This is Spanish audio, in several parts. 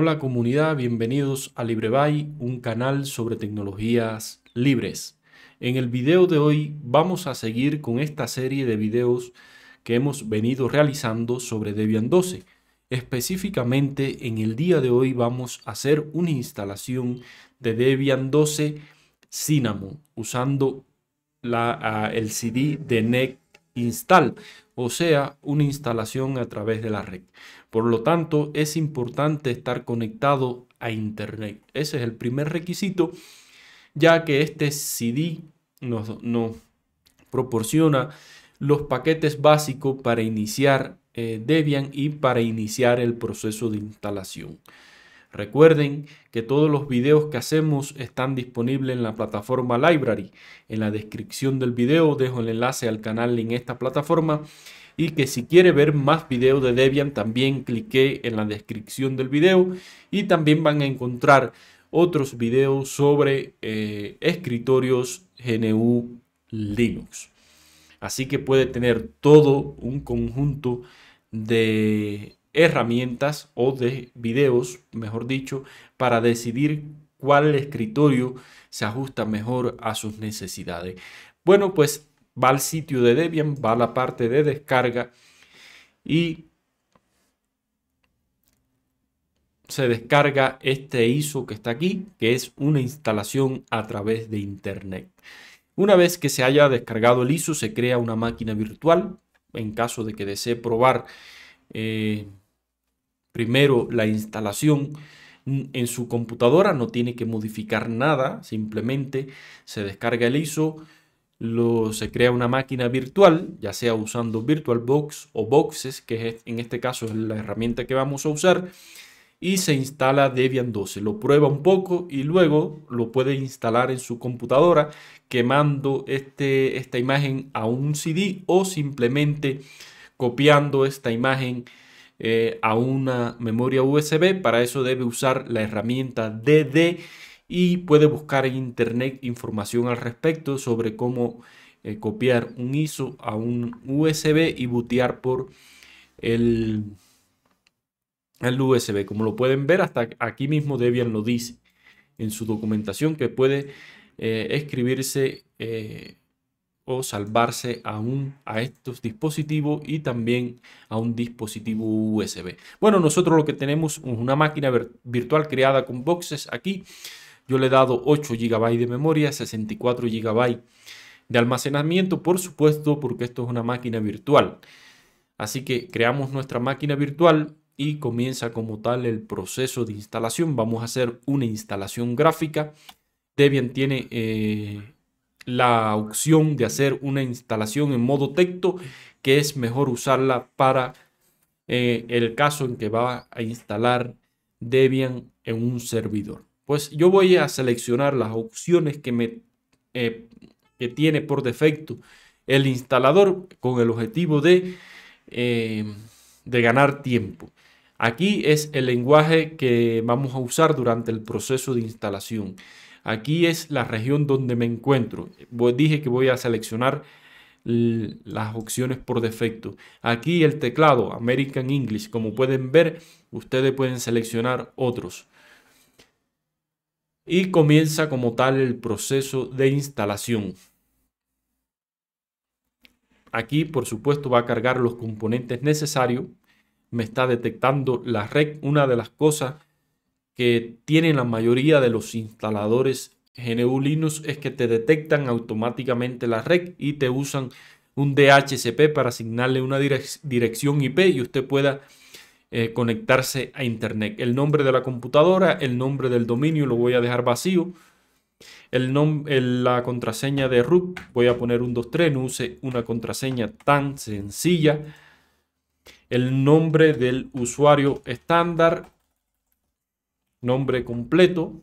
Hola comunidad, bienvenidos a LibreBay, un canal sobre tecnologías libres. En el video de hoy vamos a seguir con esta serie de videos que hemos venido realizando sobre Debian 12. Específicamente en el día de hoy vamos a hacer una instalación de Debian 12 Cinnamon usando la, ah, el CD de Next Install o sea, una instalación a través de la red. Por lo tanto, es importante estar conectado a Internet. Ese es el primer requisito, ya que este CD nos, proporciona los paquetes básicos para iniciar eh, Debian y para iniciar el proceso de instalación. Recuerden que todos los videos que hacemos están disponibles en la plataforma Library. En la descripción del video dejo el enlace al canal en esta plataforma y que si quiere ver más videos de Debian también clique en la descripción del video y también van a encontrar otros videos sobre eh, escritorios GNU Linux. Así que puede tener todo un conjunto de herramientas o de videos, mejor dicho, para decidir cuál escritorio se ajusta mejor a sus necesidades. Bueno, pues va al sitio de Debian, va a la parte de descarga y se descarga este ISO que está aquí, que es una instalación a través de Internet. Una vez que se haya descargado el ISO, se crea una máquina virtual. En caso de que desee probar eh, primero la instalación en su computadora, no tiene que modificar nada, simplemente se descarga el ISO, se crea una máquina virtual, ya sea usando VirtualBox o Boxes, que es, en este caso es la herramienta que vamos a usar, y se instala Debian 12. Lo prueba un poco y luego lo puede instalar en su computadora quemando este, esta imagen a un CD o simplemente copiando esta imagen eh, a una memoria USB. Para eso debe usar la herramienta DD y puede buscar en internet información al respecto sobre cómo eh, copiar un ISO a un USB y bootear por el, el USB. Como lo pueden ver, hasta aquí mismo Debian lo dice en su documentación que puede eh, escribirse o salvarse a, a estos dispositivos y también a un dispositivo USB. Bueno, nosotros lo que tenemos es una máquina virtual creada con boxes aquí. Yo le he dado 8 GB de memoria, 64 GB de almacenamiento, por supuesto, porque esto es una máquina virtual. Así que creamos nuestra máquina virtual y comienza como tal el proceso de instalación. Vamos a hacer una instalación gráfica. Debian tiene... Eh, la opción de hacer una instalación en modo texto, que es mejor usarla para eh, el caso en que va a instalar Debian en un servidor. Pues yo voy a seleccionar las opciones que, eh, que tiene por defecto el instalador con el objetivo de, eh, de ganar tiempo. Aquí es el lenguaje que vamos a usar durante el proceso de instalación. Aquí es la región donde me encuentro. Dije que voy a seleccionar las opciones por defecto. Aquí el teclado American English, como pueden ver, ustedes pueden seleccionar otros. Y comienza como tal el proceso de instalación. Aquí, por supuesto, va a cargar los componentes necesarios. Me está detectando la red. Una de las cosas que tienen la mayoría de los instaladores GNU Linux es que te detectan automáticamente la red y te usan un DHCP para asignarle una dirección IP y usted pueda eh, conectarse a Internet. El nombre de la computadora, el nombre del dominio lo voy a dejar vacío. El la contraseña de root, voy a poner un 23, no use una contraseña tan sencilla. El nombre del usuario estándar, nombre completo.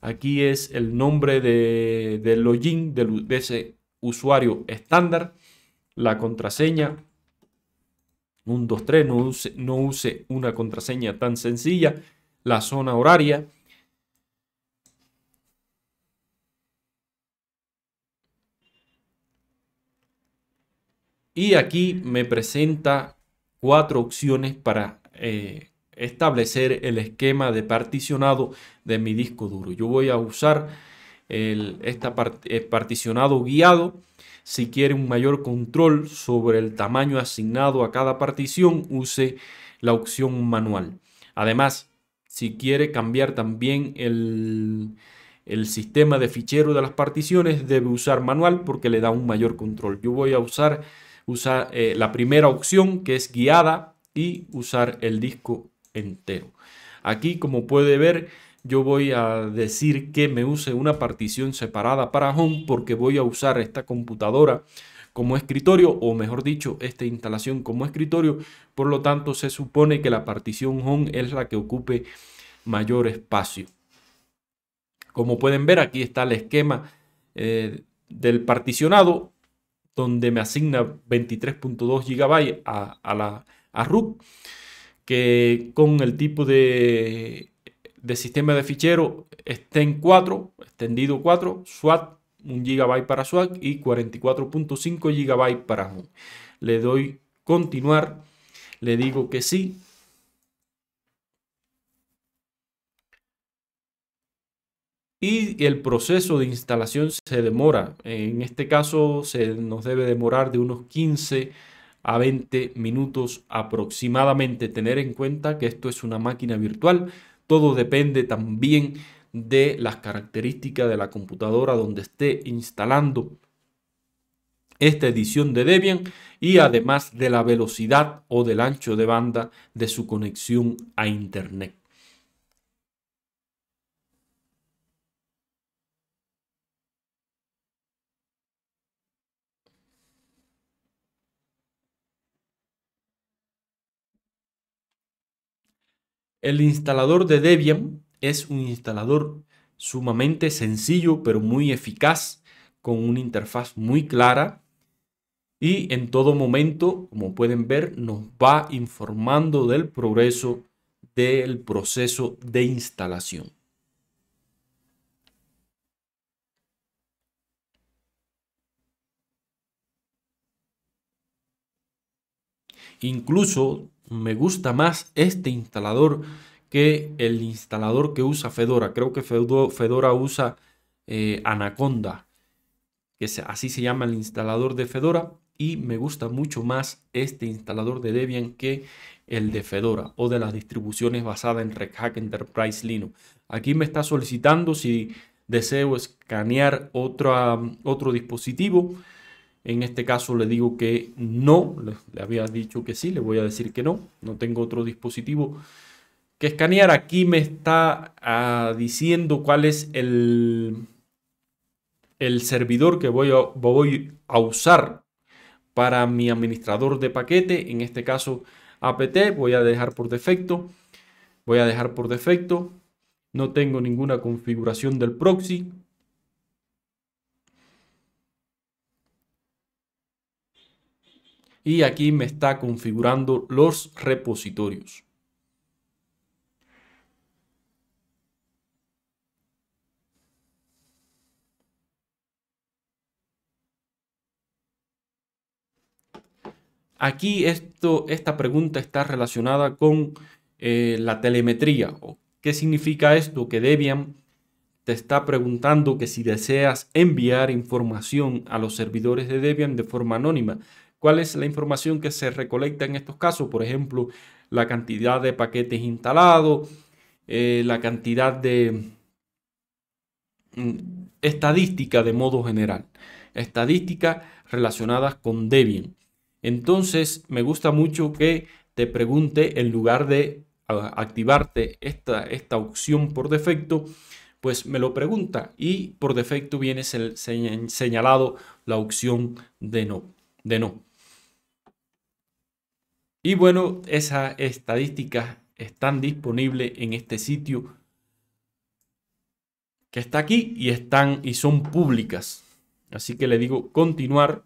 Aquí es el nombre de, del login de ese usuario estándar. La contraseña. 1, 2, 3. No use, no use una contraseña tan sencilla. La zona horaria. Y aquí me presenta cuatro opciones para eh, establecer el esquema de particionado de mi disco duro. Yo voy a usar el, eh, particionado guiado. Si quiere un mayor control sobre el tamaño asignado a cada partición, use la opción manual. Además, si quiere cambiar también el, sistema de fichero de las particiones, debe usar manual porque le da un mayor control. Yo voy a usar, eh, la primera opción que es guiada y usar el disco entero. Aquí, como puede ver, yo voy a decir que me use una partición separada para home porque voy a usar esta computadora como escritorio o mejor dicho esta instalación como escritorio por lo tanto se supone que la partición home es la que ocupe mayor espacio como pueden ver aquí está el esquema eh, del particionado donde me asigna 23.2 GB a, a la a que con el tipo de, sistema de fichero estén 4, extendido 4, SWAT, 1 GB para SWAT y 44.5 GB para Le doy continuar, le digo que sí. Y el proceso de instalación se demora. En este caso se nos debe demorar de unos 15 minutos a 20 minutos aproximadamente. Tener en cuenta que esto es una máquina virtual. Todo depende también de las características de la computadora donde esté instalando esta edición de Debian y además de la velocidad o del ancho de banda de su conexión a Internet. El instalador de Debian es un instalador sumamente sencillo pero muy eficaz con una interfaz muy clara y en todo momento, como pueden ver, nos va informando del progreso del proceso de instalación. Incluso me gusta más este instalador que el instalador que usa Fedora. Creo que Fedora usa eh, Anaconda, que así se llama el instalador de Fedora. Y me gusta mucho más este instalador de Debian que el de Fedora o de las distribuciones basadas en Red Hat Enterprise Linux. Aquí me está solicitando si deseo escanear otro dispositivo. En este caso le digo que no, le, había dicho que sí, le voy a decir que no, no tengo otro dispositivo que escanear. Aquí me está ah, diciendo cuál es el, el servidor que voy voy a usar para mi administrador de paquete, en este caso apt, voy a dejar por defecto, voy a dejar por defecto, no tengo ninguna configuración del proxy, y aquí me está configurando los repositorios. Aquí esto, esta pregunta está relacionada con eh, la telemetría. ¿Qué significa esto? Que Debian te está preguntando que si deseas enviar información a los servidores de Debian de forma anónima. ¿Cuál es la información que se recolecta en estos casos? Por ejemplo, la cantidad de paquetes instalados, eh, la cantidad de mm, estadística de modo general, estadísticas relacionadas con Debian. Entonces, me gusta mucho que te pregunte en lugar de ah, activarte esta, opción por defecto, pues me lo pregunta y por defecto viene señalado la opción de no, de no. Y bueno, esas estadísticas están disponibles en este sitio que está aquí y están y son públicas. Así que le digo continuar.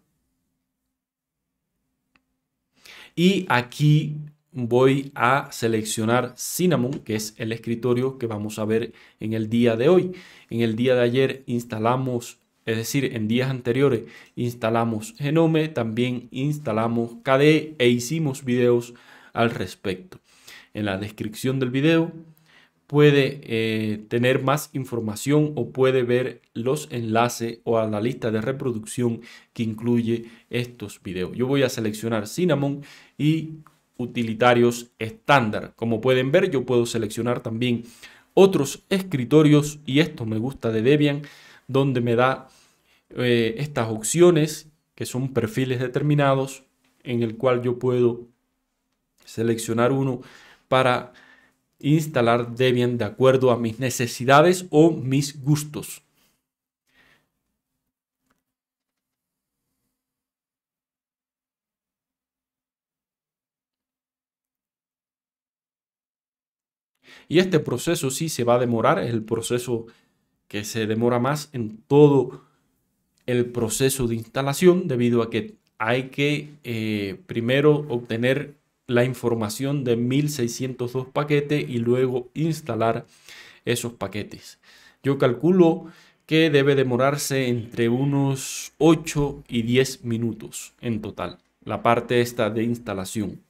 Y aquí voy a seleccionar Cinnamon, que es el escritorio que vamos a ver en el día de hoy. En el día de ayer instalamos es decir, en días anteriores instalamos Genome, también instalamos KDE e hicimos videos al respecto. En la descripción del video puede eh, tener más información o puede ver los enlaces o a la lista de reproducción que incluye estos videos. Yo voy a seleccionar Cinnamon y utilitarios estándar. Como pueden ver, yo puedo seleccionar también otros escritorios y esto me gusta de Debian, donde me da eh, estas opciones, que son perfiles determinados, en el cual yo puedo seleccionar uno para instalar Debian de acuerdo a mis necesidades o mis gustos. Y este proceso sí se va a demorar, es el proceso que se demora más en todo el proceso de instalación debido a que hay que eh, primero obtener la información de 1602 paquetes y luego instalar esos paquetes. Yo calculo que debe demorarse entre unos 8 y 10 minutos en total, la parte esta de instalación.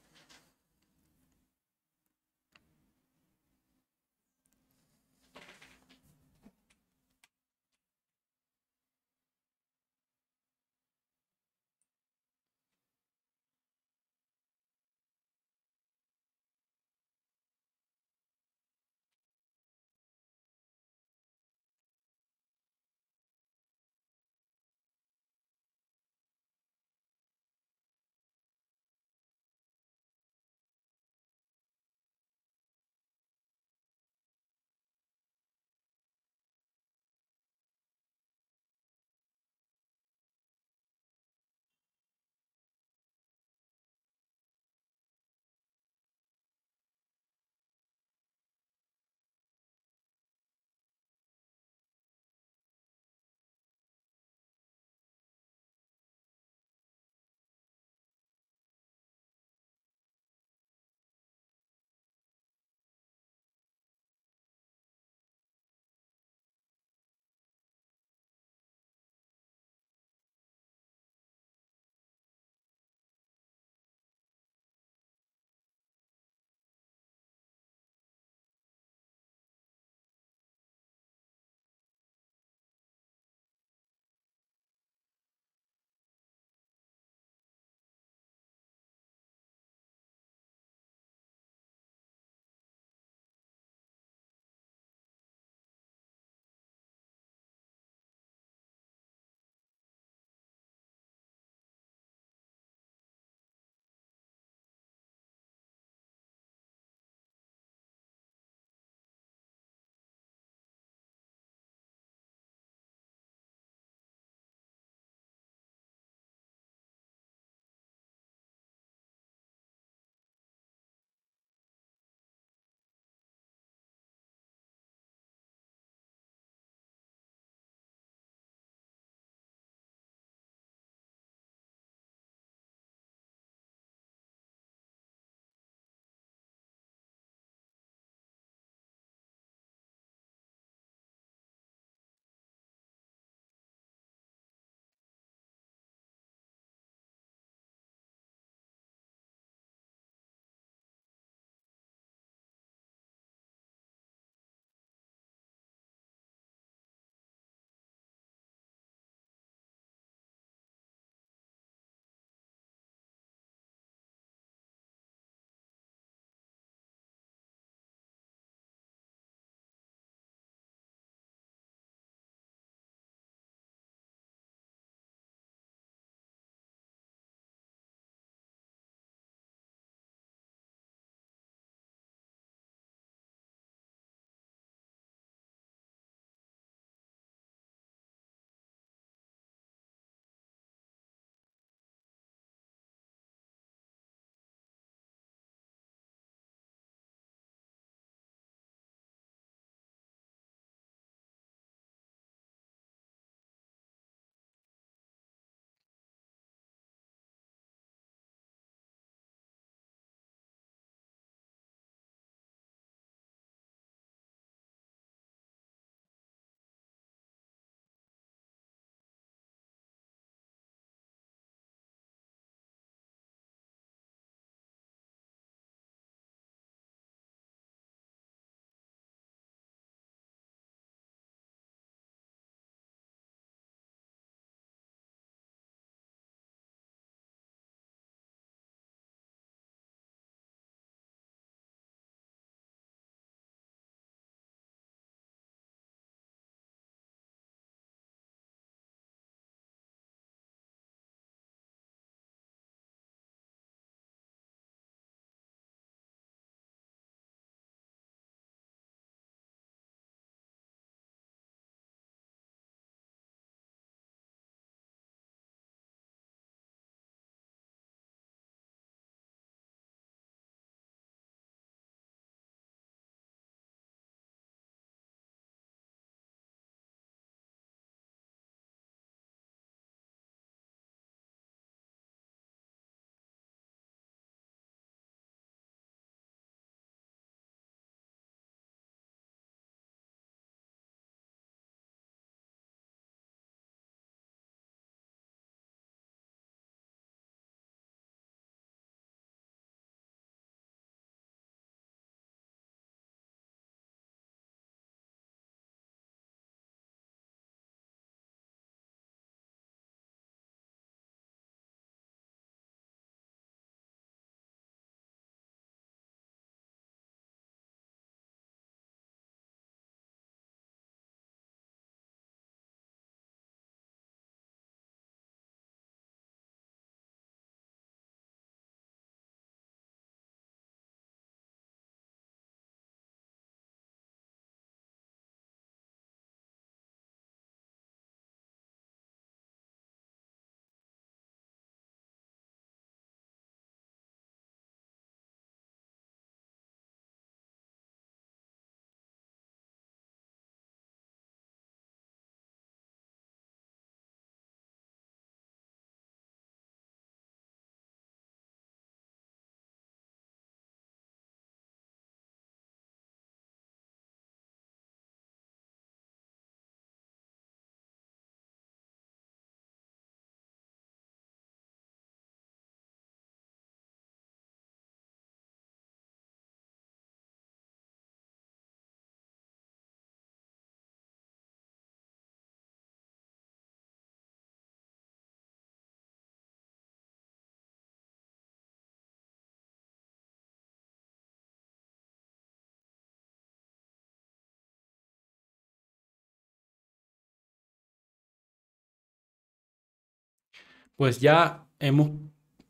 pues ya hemos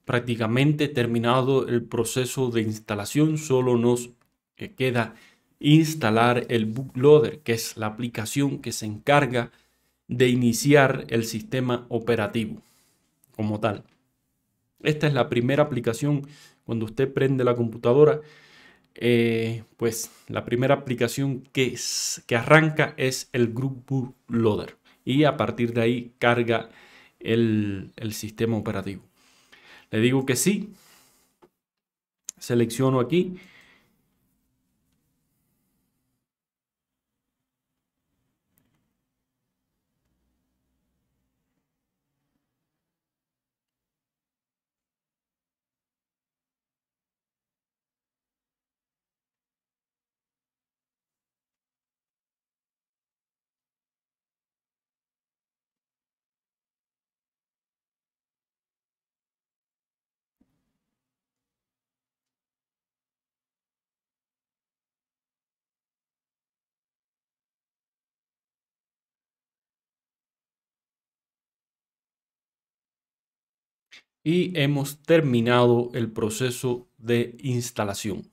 prácticamente terminado el proceso de instalación, solo nos eh, queda instalar el bootloader, que es la aplicación que se encarga de iniciar el sistema operativo como tal. Esta es la primera aplicación cuando usted prende la computadora. Eh, pues la primera aplicación que, que arranca es el Group Bootloader y a partir de ahí carga el, sistema operativo. Le digo que sí, selecciono aquí y hemos terminado el proceso de instalación.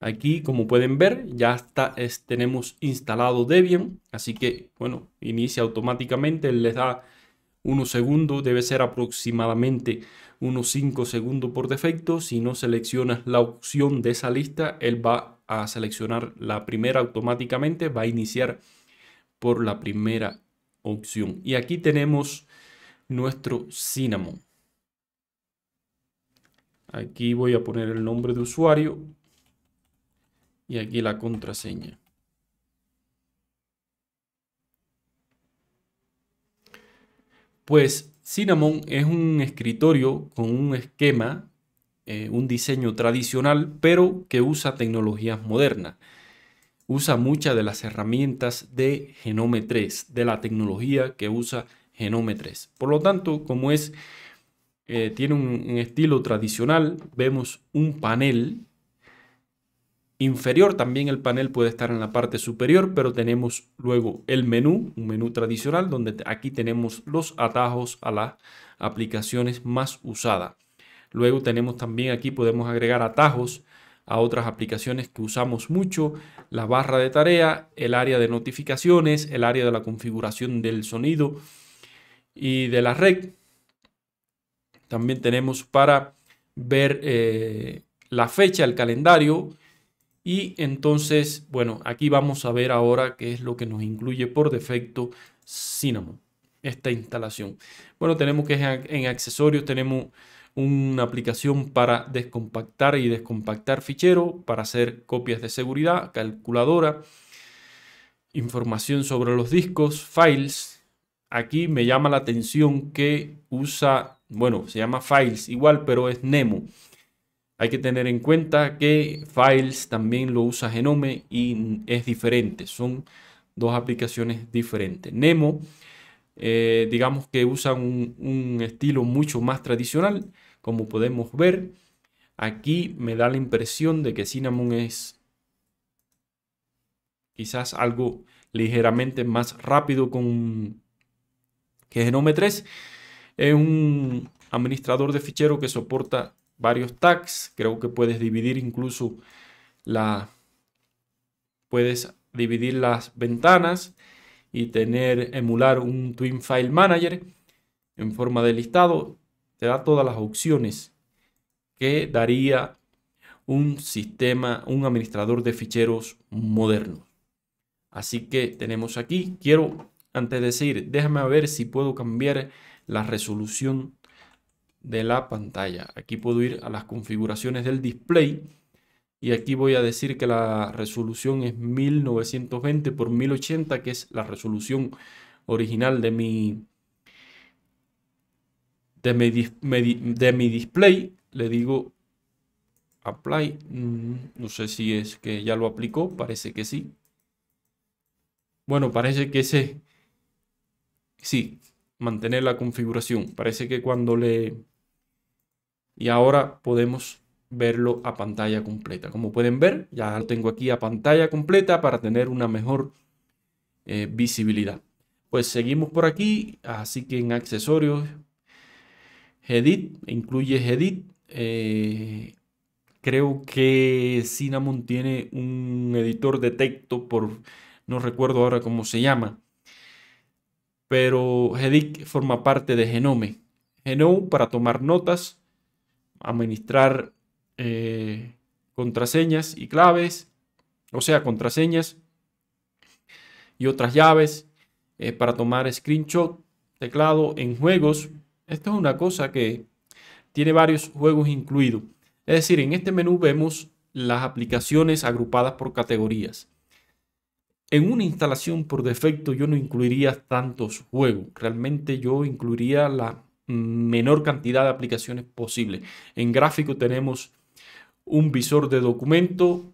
Aquí, como pueden ver, ya está, tenemos instalado Debian, así que, bueno, inicia automáticamente, les da 1 segundo debe ser aproximadamente unos 5 segundos por defecto. Si no seleccionas la opción de esa lista, él va a seleccionar la primera automáticamente, va a iniciar por la primera opción. Y aquí tenemos nuestro Cinnamon. Aquí voy a poner el nombre de usuario y aquí la contraseña. Pues Cinnamon es un escritorio con un esquema, eh, un diseño tradicional, pero que usa tecnologías modernas. Usa muchas de las herramientas de Genome 3, de la tecnología que usa Genome 3. Por lo tanto, como es, eh, tiene un estilo tradicional, vemos un panel inferior. También el panel puede estar en la parte superior, pero tenemos luego el menú, un menú tradicional, donde aquí tenemos los atajos a las aplicaciones más usadas. Luego tenemos también aquí, podemos agregar atajos a otras aplicaciones que usamos mucho, la barra de tarea, el área de notificaciones, el área de la configuración del sonido y de la red. También tenemos para ver eh, la fecha, el calendario, y entonces, bueno, aquí vamos a ver ahora qué es lo que nos incluye por defecto Cinnamon, esta instalación. Bueno, tenemos que en accesorios tenemos una aplicación para descompactar y descompactar fichero, para hacer copias de seguridad, calculadora, información sobre los discos, files. Aquí me llama la atención que usa, bueno, se llama files igual, pero es Nemo. Hay que tener en cuenta que Files también lo usa Genome y es diferente. Son dos aplicaciones diferentes. Nemo, eh, digamos que usa un, estilo mucho más tradicional, como podemos ver. Aquí me da la impresión de que Cinnamon es quizás algo ligeramente más rápido con que Genome 3. Es un administrador de ficheros que soporta varios tags. Creo que puedes dividir incluso la... Puedes dividir las ventanas y tener, emular un Twin File Manager en forma de listado. Te da todas las opciones que daría un sistema, un administrador de ficheros moderno. Así que tenemos aquí, quiero antes de seguir, déjame ver si puedo cambiar la resolución de la pantalla. Aquí puedo ir a las configuraciones del display y aquí voy a decir que la resolución es 1920 x 1080, que es la resolución original de mi, de mi, display. Le digo apply, mm, no sé si es que ya lo aplicó, parece que sí. Bueno, parece que ese, sí, mantener la configuración. Parece que cuando le y ahora podemos verlo a pantalla completa. Como pueden ver, ya lo tengo aquí a pantalla completa para tener una mejor eh, visibilidad. Pues seguimos por aquí, así que en accesorios, Edit, incluye Edit. Eh, creo que Cinnamon tiene un editor de texto por, no recuerdo ahora cómo se llama, pero edit forma parte de Genome. Genome para tomar notas, administrar eh, contraseñas y claves, o sea, contraseñas y otras llaves eh, para tomar screenshot, teclado en juegos. Esto es una cosa que tiene varios juegos incluidos. Es decir, en este menú vemos las aplicaciones agrupadas por categorías. En una instalación por defecto yo no incluiría tantos juegos. Realmente yo incluiría la menor cantidad de aplicaciones posible. En gráfico tenemos un visor de documento,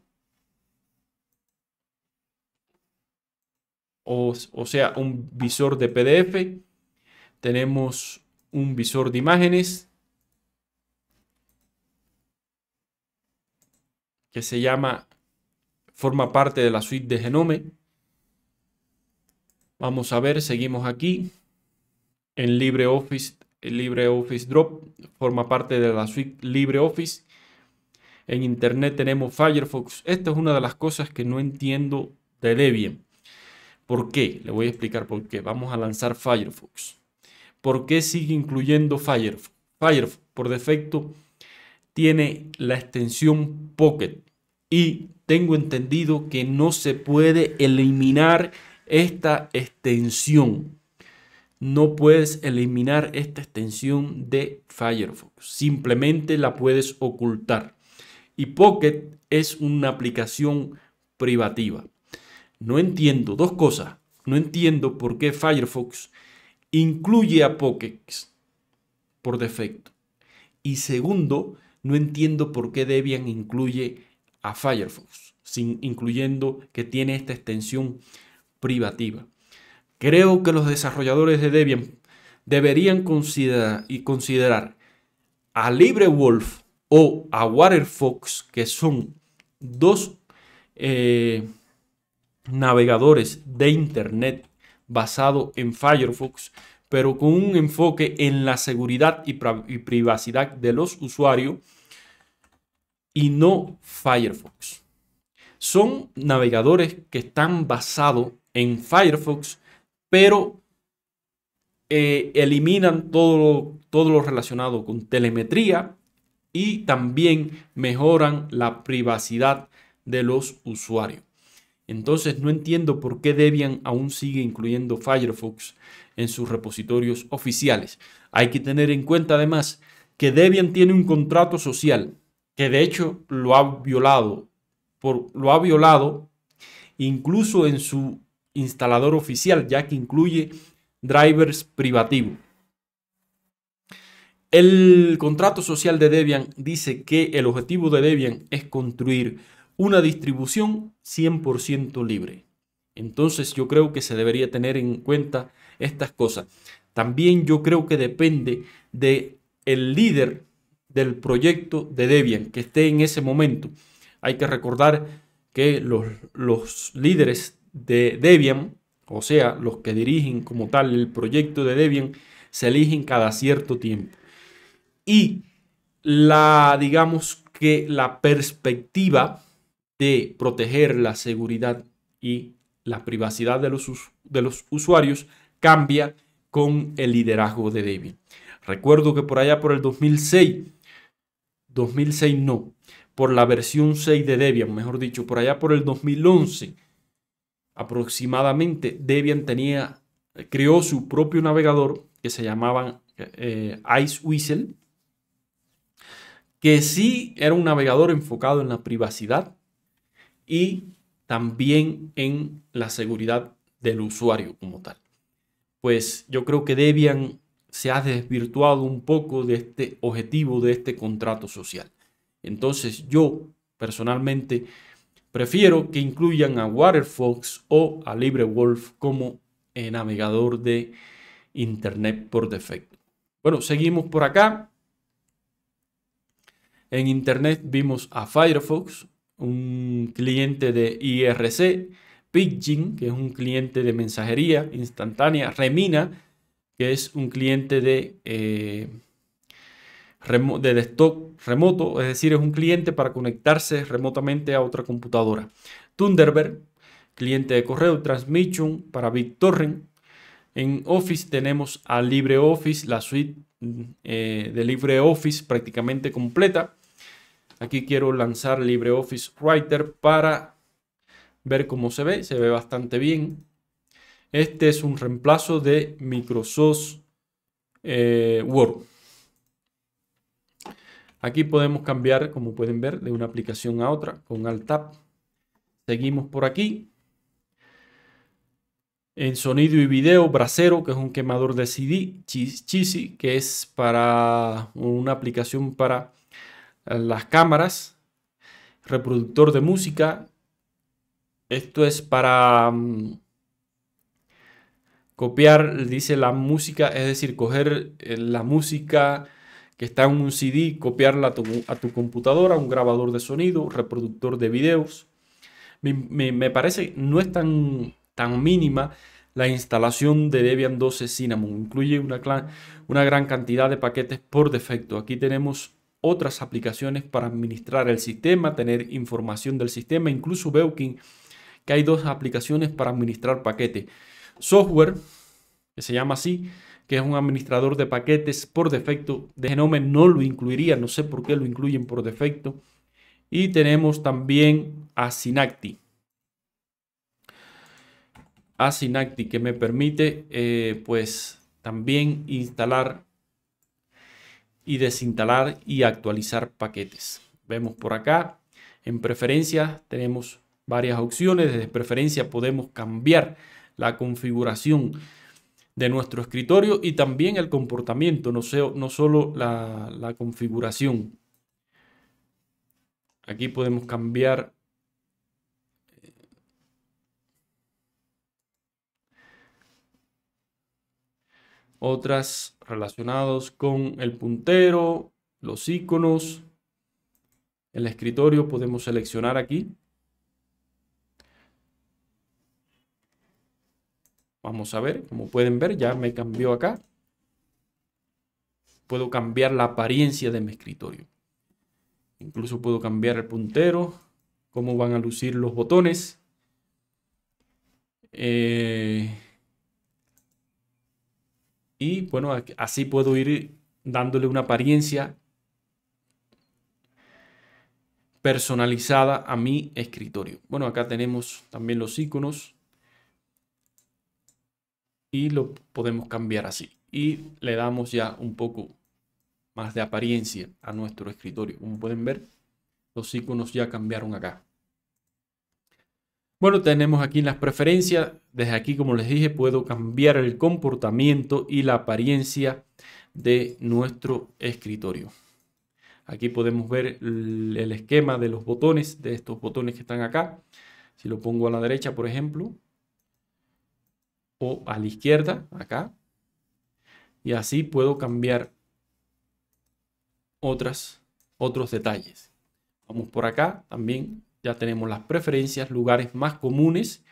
o, o sea, un visor de PDF, tenemos un visor de imágenes, que se llama, forma parte de la suite de Genome. Vamos a ver, seguimos aquí. En LibreOffice LibreOffice Drop forma parte de la suite LibreOffice. En Internet tenemos Firefox. Esta es una de las cosas que no entiendo de Debian. ¿Por qué? Le voy a explicar por qué. Vamos a lanzar Firefox. ¿Por qué sigue incluyendo Firefox? Firefox por defecto tiene la extensión Pocket y tengo entendido que no se puede eliminar esta extensión no puedes eliminar esta extensión de Firefox, simplemente la puedes ocultar. Y Pocket es una aplicación privativa. No entiendo dos cosas. No entiendo por qué Firefox incluye a Pocket por defecto. Y segundo, no entiendo por qué Debian incluye a Firefox, sin, incluyendo que tiene esta extensión privativa. Creo que los desarrolladores de Debian deberían considerar, y considerar a LibreWolf o a WaterFox, que son dos eh, navegadores de Internet basados en Firefox, pero con un enfoque en la seguridad y privacidad de los usuarios y no Firefox. Son navegadores que están basados en Firefox pero eh, eliminan todo, todo lo relacionado con telemetría y también mejoran la privacidad de los usuarios. Entonces no entiendo por qué Debian aún sigue incluyendo Firefox en sus repositorios oficiales. Hay que tener en cuenta además que Debian tiene un contrato social que de hecho lo ha violado, por, lo ha violado incluso en su instalador oficial, ya que incluye drivers privativos. El contrato social de Debian dice que el objetivo de Debian es construir una distribución 100% libre. Entonces yo creo que se debería tener en cuenta estas cosas. También yo creo que depende de el líder del proyecto de Debian que esté en ese momento. Hay que recordar que los, los líderes de Debian, o sea, los que dirigen como tal el proyecto de Debian, se eligen cada cierto tiempo. Y la, digamos que la perspectiva de proteger la seguridad y la privacidad de los, de los usuarios cambia con el liderazgo de Debian. Recuerdo que por allá por el 2006, 2006 no, por la versión 6 de Debian, mejor dicho, por allá por el 2011, aproximadamente, Debian tenía, eh, creó su propio navegador que se llamaba eh, Ice Whistle, que sí era un navegador enfocado en la privacidad y también en la seguridad del usuario como tal. Pues yo creo que Debian se ha desvirtuado un poco de este objetivo, de este contrato social. Entonces yo personalmente Prefiero que incluyan a Waterfox o a LibreWolf como navegador de Internet por defecto. Bueno, seguimos por acá. En Internet vimos a Firefox, un cliente de IRC, Pidgin, que es un cliente de mensajería instantánea, Remina, que es un cliente de... Eh, de desktop remoto, es decir, es un cliente para conectarse remotamente a otra computadora. Thunderbird, cliente de correo, Transmission para BitTorrent. En Office tenemos a LibreOffice, la suite mm, eh, de LibreOffice prácticamente completa. Aquí quiero lanzar LibreOffice Writer para ver cómo se ve. Se ve bastante bien. Este es un reemplazo de Microsoft eh, Word. Aquí podemos cambiar, como pueden ver, de una aplicación a otra con Alt Tab. Seguimos por aquí. En sonido y video, Bracero, que es un quemador de CD, Chis que es para una aplicación para las cámaras, reproductor de música. Esto es para mm, copiar, dice la música, es decir, coger eh, la música está en un CD, copiarla a tu, a computadora, un grabador de sonido, reproductor de videos. Me, parece no es tan, tan mínima la instalación de Debian 12 Cinnamon. Incluye una, una gran cantidad de paquetes por defecto. Aquí tenemos otras aplicaciones para administrar el sistema, tener información del sistema. Incluso veo que hay dos aplicaciones para administrar paquetes. Software, que se llama así, que es un administrador de paquetes por defecto. De Genome no lo incluiría, no sé por qué lo incluyen por defecto. Y tenemos también a Asynacti A que me permite eh, pues también instalar y desinstalar y actualizar paquetes. Vemos por acá en preferencias tenemos varias opciones. Desde preferencia podemos cambiar la configuración de nuestro escritorio y también el comportamiento, no, no solo la, la configuración. Aquí podemos cambiar eh, otras relacionadas con el puntero, los iconos, el escritorio podemos seleccionar aquí Vamos a ver, como pueden ver, ya me cambió acá. Puedo cambiar la apariencia de mi escritorio. Incluso puedo cambiar el puntero, cómo van a lucir los botones. Eh, y bueno, así puedo ir dándole una apariencia personalizada a mi escritorio. Bueno, acá tenemos también los iconos y lo podemos cambiar así. Y le damos ya un poco más de apariencia a nuestro escritorio. Como pueden ver, los iconos ya cambiaron acá. Bueno, tenemos aquí las preferencias. Desde aquí, como les dije, puedo cambiar el comportamiento y la apariencia de nuestro escritorio. Aquí podemos ver el esquema de los botones, de estos botones que están acá. Si lo pongo a la derecha, por ejemplo, o a la izquierda, acá. Y así puedo cambiar otras, otros detalles. Vamos por acá también. Ya tenemos las preferencias, lugares más comunes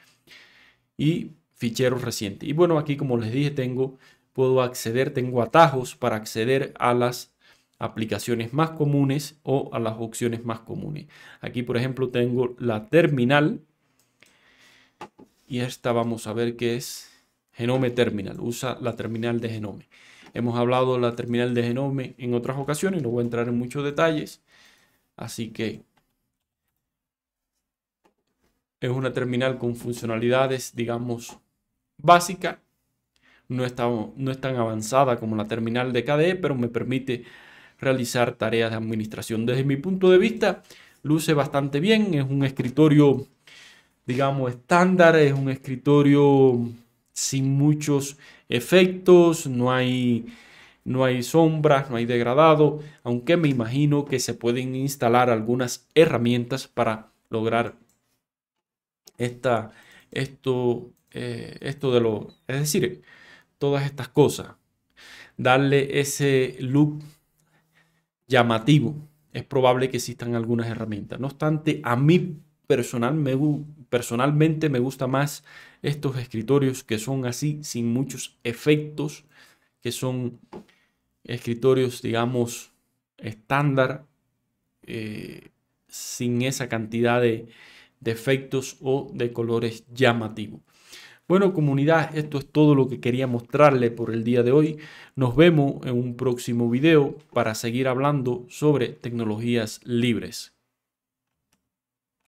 y ficheros recientes. Y bueno, aquí como les dije, tengo, puedo acceder, tengo atajos para acceder a las aplicaciones más comunes o a las opciones más comunes. Aquí, por ejemplo, tengo la terminal. Y esta vamos a ver qué es. Genome Terminal, usa la terminal de Genome. Hemos hablado de la terminal de Genome en otras ocasiones, no voy a entrar en muchos detalles, así que es una terminal con funcionalidades, digamos, básicas. No es, no es tan avanzada como la terminal de KDE, pero me permite realizar tareas de administración. Desde mi punto de vista, luce bastante bien. Es un escritorio, digamos, estándar. Es un escritorio sin muchos efectos, no hay, no hay sombras, no hay degradado, aunque me imagino que se pueden instalar algunas herramientas para lograr esta, esto, eh, esto de lo, es decir, todas estas cosas, darle ese look llamativo. Es probable que existan algunas herramientas. No obstante, a mí personal personalmente me gusta más estos escritorios que son así, sin muchos efectos, que son escritorios, digamos, estándar, eh, sin esa cantidad de, efectos o de colores llamativos. Bueno, comunidad, esto es todo lo que quería mostrarle por el día de hoy. Nos vemos en un próximo video para seguir hablando sobre tecnologías libres.